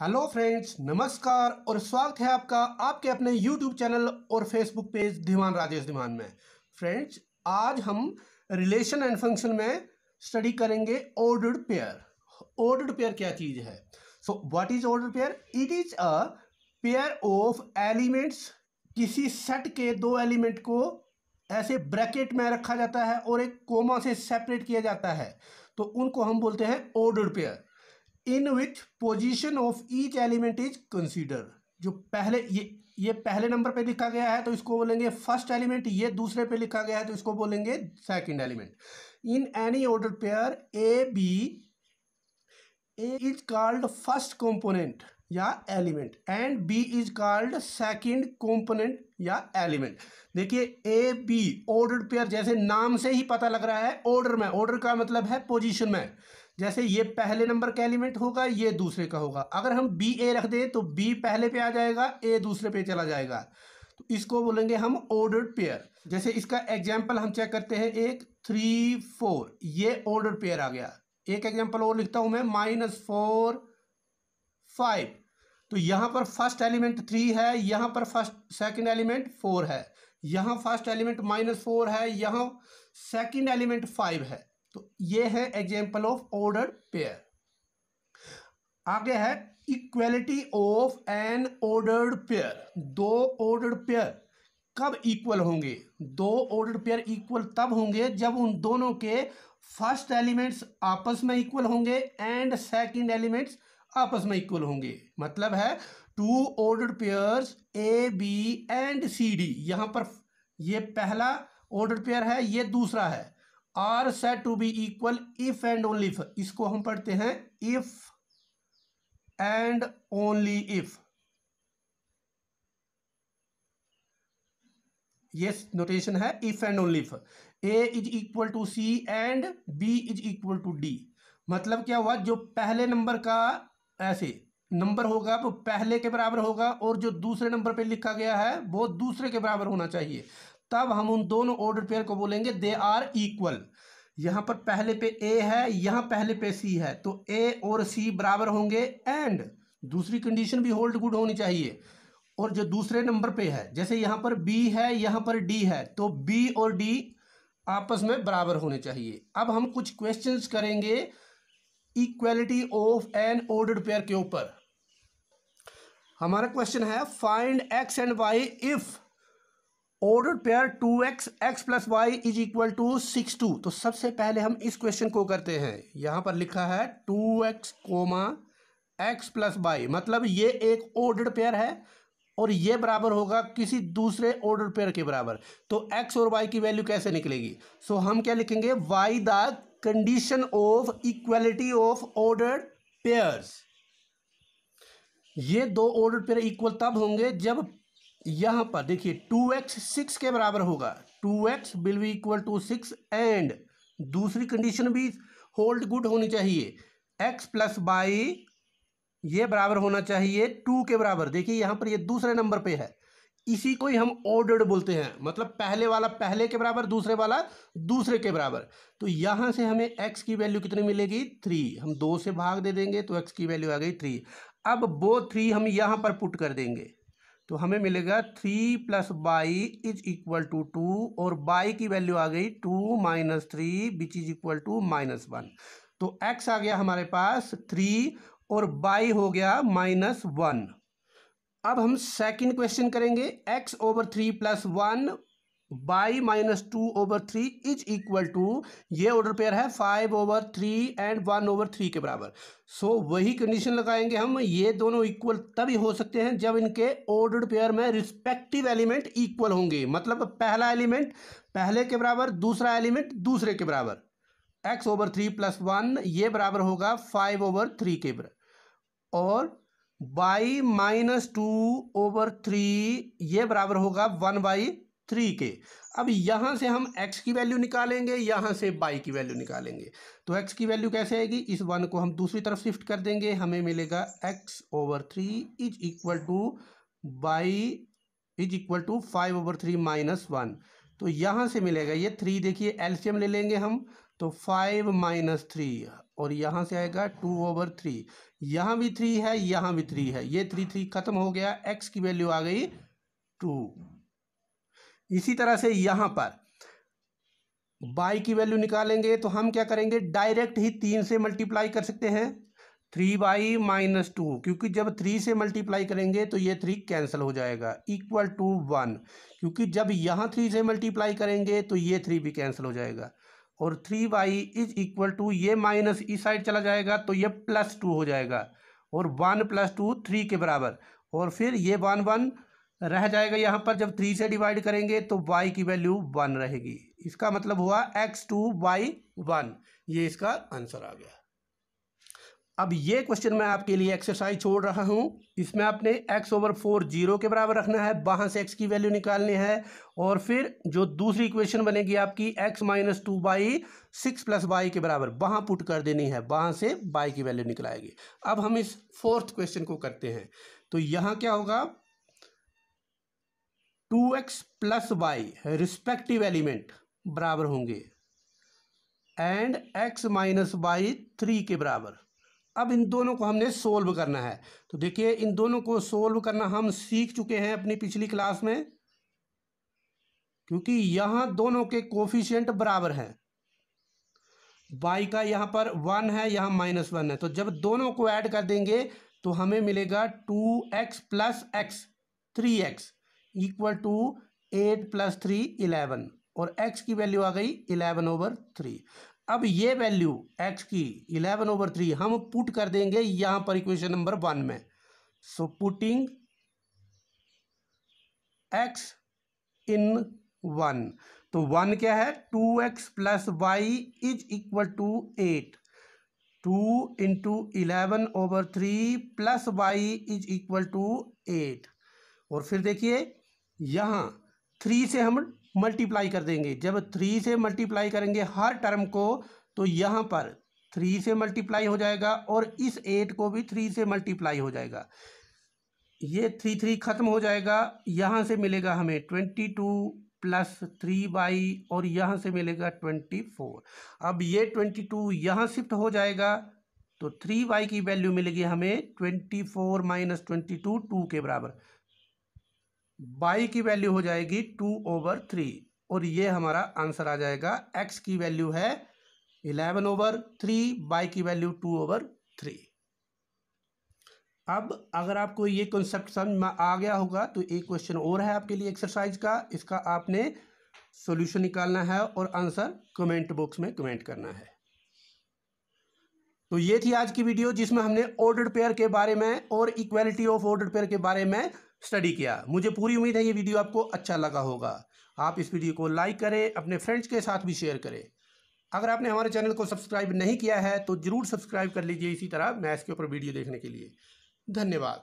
hello friends नमस्कार और स्वागत है आपका आपके अपने यूट्यूब चैनल और फेसबुक पेज धीमान राजेश धीमान में फ्रेंड्स आज हम रिलेशन एंड फंक्शन में स्टडी करेंगे ऑर्डर्ड पेयर ऑर्डर्ड पेयर क्या चीज़ है so what is ordered pair it is a pair of elements किसी सेट के दो एलिमेंट को ऐसे ब्रैकेट में रखा जाता है और एक कोमा से सेपरेट किया जाता है तो उनको हम बोलते हैं ordered pair in which position of each element is consider जो पहले ये ये पहले नंबर पे लिखा गया है तो इसको बोलेंगे फर्स्ट एलिमेंट ये दूसरे पे लिखा गया है तो इसको बोलेंगे second element in any order pair A B A is called first component या element and B is called second component या एलिमेंट देखिए ए बी ऑर्डर पेयर जैसे नाम से ही पता लग रहा है ऑर्डर में ऑर्डर का मतलब है पोजिशन में जैसे ये पहले नंबर का एलिमेंट होगा ये दूसरे का होगा अगर हम बी ए रख दें तो बी पहले पे आ जाएगा ए दूसरे पे चला जाएगा तो इसको बोलेंगे हम ऑर्डर्ड पेयर जैसे इसका एग्जाम्पल हम चेक करते हैं एक थ्री फोर ये ऑर्डर्ड पेयर आ गया एक एग्जाम्पल और लिखता हूँ मैं माइनस फोर फाइव तो यहाँ पर फर्स्ट एलिमेंट थ्री है यहाँ पर फर्स्ट सेकंड एलिमेंट फोर है यहाँ फर्स्ट एलिमेंट माइनस फोर है यहाँ सेकंड एलिमेंट फाइव है तो ये है एग्जाम्पल ऑफ ऑर्डर पेयर आगे है equality of an ordered pair दो ऑर्डर्ड पेयर कब इक्वल होंगे दो ऑर्डर्ड पेयर इक्वल तब होंगे जब उन दोनों के फर्स्ट एलिमेंट्स आपस में इक्वल होंगे एंड सेकंड एलिमेंट्स आपस में इक्वल होंगे मतलब है two ordered pair A B and C D यहां पर ये पहला ऑर्डर पेयर है ये दूसरा है are set to be equal if and only if इसको हम पढ़ते हैं इफ एंड ओनली इफ ये नोटेशन है if and only if A is equal to C and B is equal to D मतलब क्या हुआ जो पहले नंबर का ऐसे नंबर होगा वो पहले के बराबर होगा और जो दूसरे नंबर पे लिखा गया है वो दूसरे के बराबर होना चाहिए तब हम उन दोनों ऑर्डर पेयर को बोलेंगे दे आर इक्वल यहाँ पर पहले पे ए है यहाँ पहले पे सी है तो ए और सी बराबर होंगे एंड दूसरी कंडीशन भी होल्ड गुड होनी चाहिए और जो दूसरे नंबर पे है जैसे यहाँ पर बी है यहाँ पर डी है तो बी और डी आपस में बराबर होने चाहिए अब हम कुछ क्वेश्चंस करेंगे equality of an order pair के ऊपर हमारा क्वेश्चन है find x and y if order pair two x x plus y is equal to six two तो सबसे पहले हम इस क्वेश्चन को करते हैं यहाँ पर लिखा है two x comma x plus y मतलब ये एक ऑर्डर पेयर है और ये बराबर होगा किसी दूसरे ऑर्डर पेयर के बराबर तो एक्स और वाई की वैल्यू कैसे निकलेगी सो हम क्या लिखेंगे by the condition of equality of order pairs ये दो ऑर्डर पेयर इक्वल तब होंगे जब यहाँ पर देखिए टू एक्स सिक्स के बराबर होगा two x will be equal to six and दूसरी कंडीशन भी होल्ड गुड होनी चाहिए एक्स प्लस बाई ये बराबर होना चाहिए टू के बराबर देखिए यहां पर ये दूसरे नंबर पे है इसी को ही हम ऑर्डर्ड बोलते हैं मतलब पहले वाला पहले के बराबर दूसरे वाला दूसरे के बराबर तो यहां से हमें एक्स की वैल्यू कितनी मिलेगी थ्री हम दो से भाग दे देंगे तो एक्स की वैल्यू आ गई थ्री अब वो थ्री हम यहां पर पुट कर देंगे तो हमें मिलेगा three plus y is equal to two two y की वैल्यू आ गई two minus three which is equal to minus one तो एक्स आ गया हमारे पास थ्री और बाई हो गया माइनस वन अब हम सेकंड क्वेश्चन करेंगे x over three plus one y minus two over three is equal to ये ऑर्डर पेयर है five over three and one over three के बराबर सो so, वही कंडीशन लगाएंगे हम ये दोनों इक्वल तभी हो सकते हैं जब इनके ऑर्डर पेयर में रिस्पेक्टिव एलिमेंट इक्वल होंगे मतलब पहला एलिमेंट पहले के बराबर दूसरा एलिमेंट दूसरे के बराबर x over three plus one ये बराबर होगा फाइव ओवर थ्री के बराबर और y minus two over three ये बराबर होगा वन बाई थ्री के अब यहाँ से हम एक्स की वैल्यू निकालेंगे यहाँ से बाई की वैल्यू निकालेंगे तो एक्स की वैल्यू कैसे आएगी इस वन को हम दूसरी तरफ शिफ्ट कर देंगे हमें मिलेगा x over three is equal to y is equal to five over three minus one तो यहाँ से मिलेगा ये थ्री देखिए एल्शियम ले लेंगे हम तो फाइव माइनस थ्री और यहाँ से आएगा टू ओवर थ्री यहाँ भी थ्री है यहाँ भी थ्री है ये थ्री थ्री खत्म हो गया एक्स की वैल्यू आ गई टू इसी तरह से यहाँ पर बाई की वैल्यू निकालेंगे तो हम क्या करेंगे डायरेक्ट ही तीन से मल्टीप्लाई कर सकते हैं थ्री बाई माइनस टू क्योंकि जब थ्री से मल्टीप्लाई करेंगे तो ये थ्री कैंसिल हो जाएगा इक्वल टू वन क्योंकि जब यहाँ थ्री से मल्टीप्लाई करेंगे तो ये थ्री भी कैंसिल हो जाएगा और three y is equal to ये माइनस इस साइड चला जाएगा तो ये प्लस टू हो जाएगा और वन प्लस टू थ्री के बराबर और फिर ये वन वन रह जाएगा यहाँ पर जब थ्री से डिवाइड करेंगे तो वाई की वैल्यू वन रहेगी इसका मतलब हुआ एक्स टू वाई वन ये इसका आंसर आ गया अब ये क्वेश्चन मैं आपके लिए एक्सरसाइज छोड़ रहा हूँ इसमें आपने एक्स ओवर फोर जीरो के बराबर रखना है वहाँ से एक्स की वैल्यू निकालनी है और फिर जो दूसरी क्वेश्चन बनेगी आपकी x minus two y six plus y के बराबर वहाँ पुट कर देनी है वहाँ से बाई की वैल्यू निकलाएगी अब हम इस फोर्थ क्वेश्चन को करते हैं तो यहाँ क्या होगा two x plus y respective element बराबर होंगे and x minus y three के बराबर अब इन दोनों को हमने सोल्व करना है तो देखिए इन दोनों को सोल्व करना हम सीख चुके हैं अपनी पिछली क्लास में क्योंकि यहाँ दोनों के कोफिशियंट बराबर हैं वाई का यहाँ पर वन है यहाँ माइनस वन है तो जब दोनों को ऐड कर देंगे तो हमें मिलेगा two x plus x three x equal to eight plus three eleven और एक्स की वैल्यू आ गई इलेवन ओवर थ्री अब ये वैल्यू एक्स की इलेवन ओवर थ्री हम पुट कर देंगे यहां पर इक्वेशन नंबर वन में so putting x in one तो वन क्या है two x plus y is equal to eight two into eleven over three plus y is equal to eight और फिर देखिए यहाँ थ्री से हम मल्टीप्लाई कर देंगे जब थ्री से मल्टीप्लाई करेंगे हर टर्म को तो यहाँ पर थ्री से मल्टीप्लाई हो जाएगा और इस एट को भी थ्री से मल्टीप्लाई हो जाएगा ये थ्री थ्री ख़त्म हो जाएगा यहाँ से मिलेगा हमें twenty two plus three y और यहाँ से मिलेगा ट्वेंटी फोर अब ये ट्वेंटी टू यहाँ शिफ्ट हो जाएगा तो थ्री बाई की वैल्यू मिलेगी हमें twenty four minus twenty two two के बराबर बाई की वैल्यू हो जाएगी टू ओवर थ्री और ये हमारा आंसर आ जाएगा एक्स की वैल्यू है इलेवन ओवर थ्री बाई की वैल्यू टू ओवर थ्री अब अगर आपको ये कॉन्सेप्ट समझ में आ गया होगा तो एक क्वेश्चन और है आपके लिए एक्सरसाइज का इसका आपने सॉल्यूशन निकालना है और आंसर कमेंट बॉक्स में कमेंट करना है तो ये थी आज की वीडियो जिसमें हमने ऑर्डर पेयर के बारे में और इक्वालिटी ऑफ ऑर्डर पेयर के बारे में स्टडी किया मुझे पूरी उम्मीद है ये वीडियो आपको अच्छा लगा होगा आप इस वीडियो को लाइक करें अपने फ्रेंड्स के साथ भी शेयर करें अगर आपने हमारे चैनल को सब्सक्राइब नहीं किया है तो ज़रूर सब्सक्राइब कर लीजिए इसी तरह मैथ्स के ऊपर वीडियो देखने के लिए धन्यवाद